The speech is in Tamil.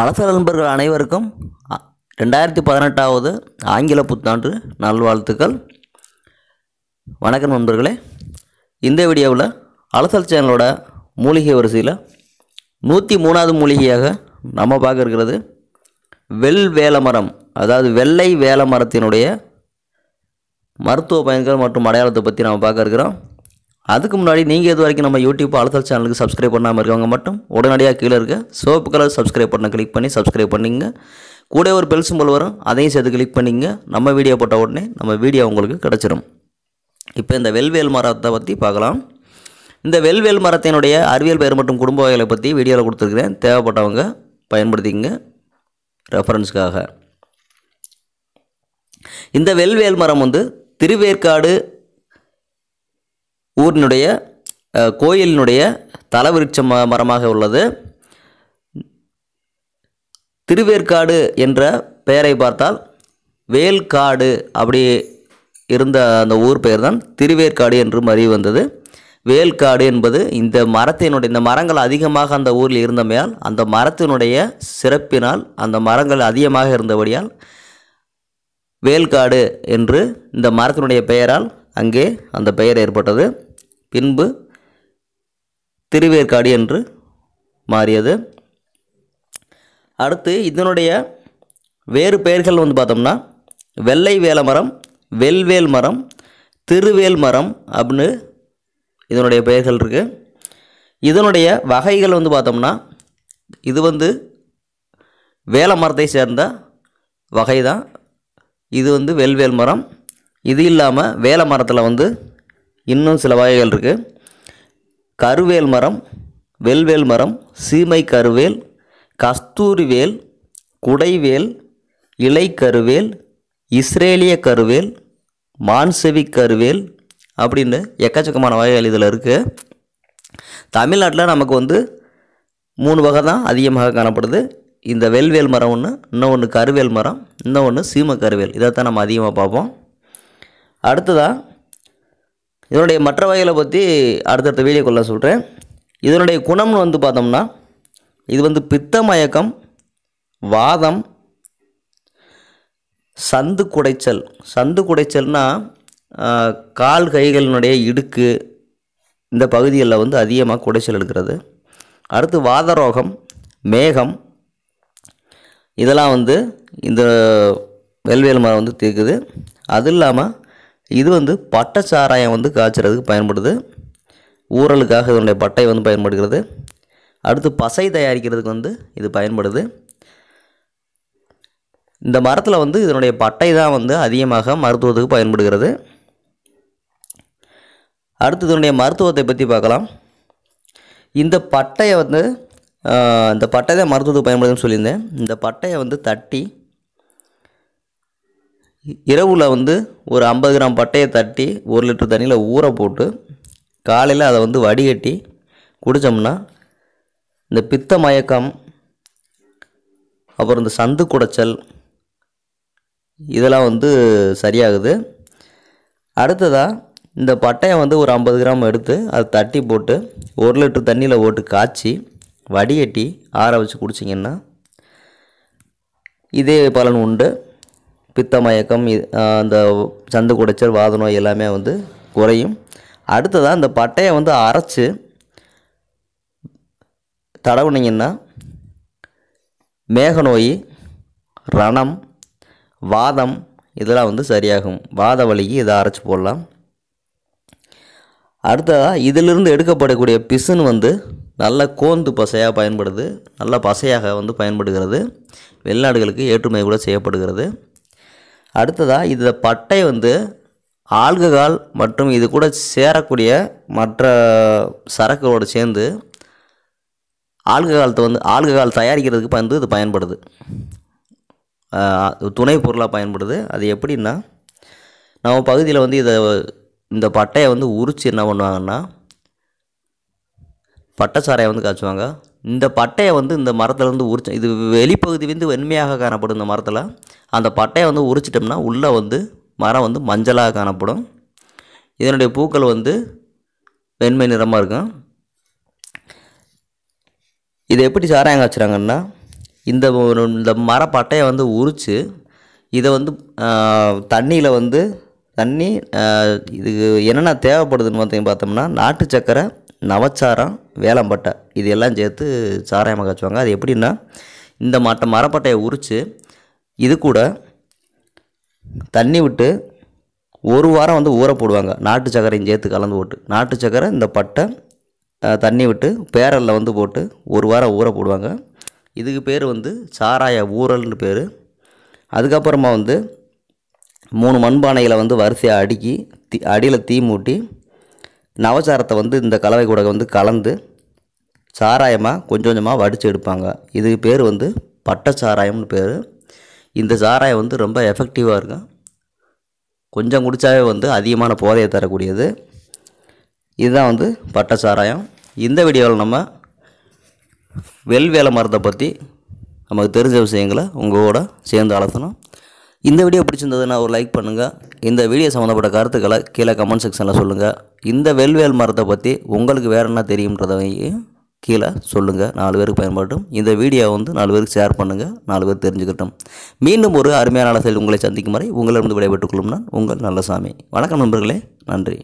அரசர் நண்பர்கள் அனைவருக்கும் ரெண்டாயிரத்தி பதினெட்டாவது ஆங்கில புத்தாண்டு நல்வாழ்த்துக்கள் வணக்கம் நண்பர்களே இந்த வீடியோவில் அலசல் சேனலோட மூலிகை வரிசையில் நூற்றி மூணாவது மூலிகையாக நம்ம பார்க்க இருக்கிறது வெல் வேலமரம் அதாவது வெள்ளை வேலமரத்தினுடைய மருத்துவ பயன்கள் மற்றும் அடையாளத்தை பற்றி நம்ம பார்க்க இருக்கிறோம் அதுக்கு முன்னாடி நீங்கள் இது வரைக்கும் நம்ம யூடியூப் அழுத்தல் சேனலுக்கு சப்ஸ்கிரைப் பண்ணாமல் இருக்கவங்க மட்டும் உடனடியாக கீழே இருக்க சோப்பு கலர் சப்ஸ்கிரைப் பண்ண கிளிக் பண்ணி சப்ஸ்கிரைப் பண்ணிங்க கூட ஒரு பெல்சும் போல் வரும் அதையும் சேர்த்து கிளிக் பண்ணிங்க நம்ம வீடியோ போட்ட உடனே நம்ம வீடியோ உங்களுக்கு கிடச்சிரும் இப்போ இந்த வெல்வேல் மரத்தை பற்றி பார்க்கலாம் இந்த வெல்வேல் மரத்தினுடைய அறிவியல் பெயர் மற்றும் குடும்ப வகைகளை பற்றி வீடியோவில் கொடுத்துருக்குறேன் தேவைப்பட்டவங்க பயன்படுத்திக்கங்க ரெஃபரன்ஸ்க்காக இந்த வெல்வேல் மரம் வந்து திருவேற்காடு ஊரினுடைய கோயிலினுடைய தலவிருட்ச ம மரமாக உள்ளது திருவேற்காடு என்ற பெயரை பார்த்தால் வேல்காடு அப்படி இருந்த அந்த ஊர் பெயர் தான் திருவேற்காடு என்றும் அறிவு வந்தது வேல்காடு என்பது இந்த மரத்தினுடைய இந்த மரங்கள் அதிகமாக அந்த ஊரில் இருந்தமையால் அந்த மரத்தினுடைய சிறப்பினால் அந்த மரங்கள் அதிகமாக இருந்தபடியால் வேல்காடு என்று இந்த மரத்தினுடைய பெயரால் அங்கே அந்த பெயர் ஏற்பட்டது பின்பு திருவேற்காடு என்று மாறியது அடுத்து இதனுடைய வேறு பெயர்கள் வந்து பார்த்தோம்னா வெள்ளை வேல மரம் வெல்வேல் மரம் திருவேல் மரம் அப்படின்னு இதனுடைய பெயர்கள் இருக்குது இதனுடைய வகைகள் வந்து பார்த்தோம்னா இது வந்து வேல மரத்தை சேர்ந்த வகை தான் இது வந்து வெல்வேல் மரம் இது இல்லாமல் வேலை மரத்தில் வந்து இன்னும் சில வகைகள் இருக்குது கருவேல் மரம் வெல்வேல் மரம் சீமை கருவேல் கஸ்தூரி வேல் குடைவேல் இலை கருவேல் இஸ்ரேலிய கருவேல் மான்செவி கருவேல் அப்படின்னு எக்கச்சக்கமான வகைகள் இதில் இருக்குது தமிழ்நாட்டில் நமக்கு வந்து மூணு வகை தான் அதிகமாக காணப்படுது இந்த வெல்வேல் மரம் ஒன்று இன்னும் ஒன்று கருவேல் மரம் இன்னும் ஒன்று சீம கருவேல் இதைத்தான் நம்ம அதிகமாக பார்ப்போம் அடுத்ததாக இதனுடைய மற்ற வகைகளை பற்றி அடுத்தடுத்த வீடியோக்குள்ள சொல்கிறேன் இதனுடைய குணம்னு வந்து பார்த்தோம்னா இது வந்து பித்த மயக்கம் வாதம் சந்து குடைச்சல் சந்து குடைச்சல்னால் கால் கைகளினுடைய இடுக்கு இந்த பகுதிகளில் வந்து அதிகமாக குடைச்சல் எடுக்கிறது அடுத்து வாதரோகம் மேகம் இதெல்லாம் வந்து இந்த வெல்வேல் மரம் வந்து தீர்க்குது அது இல்லாமல் இது வந்து பட்டை சாராயம் வந்து காய்ச்சறதுக்கு பயன்படுது ஊறலுக்காக இதனுடைய பட்டை வந்து பயன்படுகிறது அடுத்து பசை தயாரிக்கிறதுக்கு வந்து இது பயன்படுது இந்த மரத்தில் வந்து இதனுடைய பட்டை தான் வந்து அதிகமாக மருத்துவத்துக்கு பயன்படுகிறது அடுத்து இதனுடைய மருத்துவத்தை பற்றி பார்க்கலாம் இந்த பட்டையை வந்து இந்த பட்டை தான் மருத்துவத்துக்கு பயன்படுதுன்னு சொல்லியிருந்தேன் இந்த பட்டையை வந்து தட்டி இரவில் வந்து ஒரு ஐம்பது கிராம் பட்டையை தட்டி ஒரு லிட்டர் தண்ணியில் ஊற போட்டு காலையில் அதை வந்து வடிகட்டி குடித்தோம்னா இந்த பித்த மயக்கம் அப்புறம் இந்த சந்து குடைச்சல் இதெல்லாம் வந்து சரியாகுது அடுத்ததாக இந்த பட்டையை வந்து ஒரு ஐம்பது கிராம் எடுத்து அதை தட்டி போட்டு ஒரு லிட்டர் தண்ணியில் போட்டு காய்ச்சி வடிகட்டி ஆற வச்சு குடிச்சிங்கன்னா இதே பலன் உண்டு பித்தமயக்கம் அந்த சந்து குடைச்சல் வாத நோய் எல்லாமே வந்து குறையும் அடுத்ததாக இந்த பட்டையை வந்து அரைச்சி தடவுனிங்கன்னா மேக நோய் ரணம் வாதம் இதெல்லாம் வந்து சரியாகும் வாத வலிக்கு இதை அரைச்சி போடலாம் அடுத்ததாக இதிலிருந்து எடுக்கப்படக்கூடிய பிசுன்னு வந்து நல்ல கோந்து பசையாக பயன்படுது நல்ல பசையாக வந்து பயன்படுகிறது வெளிநாடுகளுக்கு ஏற்றுமதி கூட செய்யப்படுகிறது அடுத்ததாக இந்த பட்டை வந்து ஆல்கஹால் மற்றும் இது கூட சேரக்கூடிய மற்ற சரக்குகளோடு சேர்ந்து ஆல்ககாலத்தை வந்து ஆல்கஹால் தயாரிக்கிறதுக்கு வந்து இது பயன்படுது துணை பொருளாக பயன்படுது அது எப்படின்னா நம்ம பகுதியில் வந்து இதை இந்த பட்டையை வந்து உரித்து என்ன பண்ணுவாங்கன்னா பட்டை சாராயம் வந்து காய்ச்சுவாங்க இந்த பட்டையை வந்து இந்த மரத்துலேருந்து உரிச்சு இது வெளிப்பகுதி வந்து வெண்மையாக காணப்படும் இந்த மரத்தில் அந்த பட்டையை வந்து உரிச்சிட்டோம்னா உள்ளே வந்து மரம் வந்து மஞ்சளாக காணப்படும் இதனுடைய பூக்கள் வந்து வெண்மை நிறமாக இருக்கும் இதை எப்படி சாராயம் காய்ச்சுறாங்கன்னா இந்த இந்த மரப்பட்டையை வந்து உரித்து இதை வந்து தண்ணியில் வந்து தண்ணி இதுக்கு என்னென்ன தேவைப்படுதுன்னு பார்த்தீங்க பார்த்தோம்னா நாட்டு சக்கரை நவச்சாரம் வேலம்பட்டை இது எல்லாம் சேர்த்து சாராயமாக காய்ச்சுவாங்க அது எப்படின்னா இந்த மட்ட மரப்பட்டையை உரித்து இது கூட தண்ணி விட்டு ஒரு வாரம் வந்து ஊற போடுவாங்க நாட்டு சக்கரையும் சேர்த்து கலந்து போட்டு நாட்டு சக்கரை இந்த பட்டை தண்ணி விட்டு பேரலில் வந்து போட்டு ஒரு வாரம் ஊற போடுவாங்க இதுக்கு பேர் வந்து சாராய ஊரல்னு பேர் அதுக்கப்புறமா வந்து மூணு மண்பானைகளை வந்து வரிசையாக அடுக்கி தி அடியில் தீ மூட்டி நவச்சாரத்தை வந்து இந்த கலவை கூட வந்து கலந்து சாராயமாக கொஞ்சம் கொஞ்சமாக வடித்து எடுப்பாங்க இது பேர் வந்து பட்டை சாராயம்னு பேர் இந்த சாராயம் வந்து ரொம்ப எஃபெக்டிவாக இருக்கும் கொஞ்சம் குடித்தாவே வந்து அதிகமான போதையை தரக்கூடியது இதுதான் வந்து பட்டை சாராயம் இந்த வீடியோவில் நம்ம வெல் வேலை மரத்தை பற்றி நமக்கு தெரிஞ்ச விஷயங்களை உங்களோட சேர்ந்து அலசணும் இந்த வீடியோ பிடிச்சிருந்ததுன்னா ஒரு லைக் பண்ணுங்கள் இந்த வீடியோ சம்மந்தப்பட்ட கருத்துக்களை கீழே கமெண்ட் செக்ஷனில் சொல்லுங்கள் இந்த வெல்வேல் மரத்தை பற்றி உங்களுக்கு வேறு என்ன தெரியுன்றதையும் கீழே சொல்லுங்கள் நாலு பேருக்கு பயன்பாட்டும் இந்த வீடியோவை வந்து நாலு பேருக்கு ஷேர் பண்ணுங்கள் நாலு பேர் தெரிஞ்சுக்கிட்டோம் மீண்டும் ஒரு அருமையான நாளத்தில் உங்களை சந்திக்கும் வரை உங்களிடம் விடைபெற்றுக் கொள்ளும்னா உங்கள் உங்கள் சாமி வணக்கம் நண்பர்களே நன்றி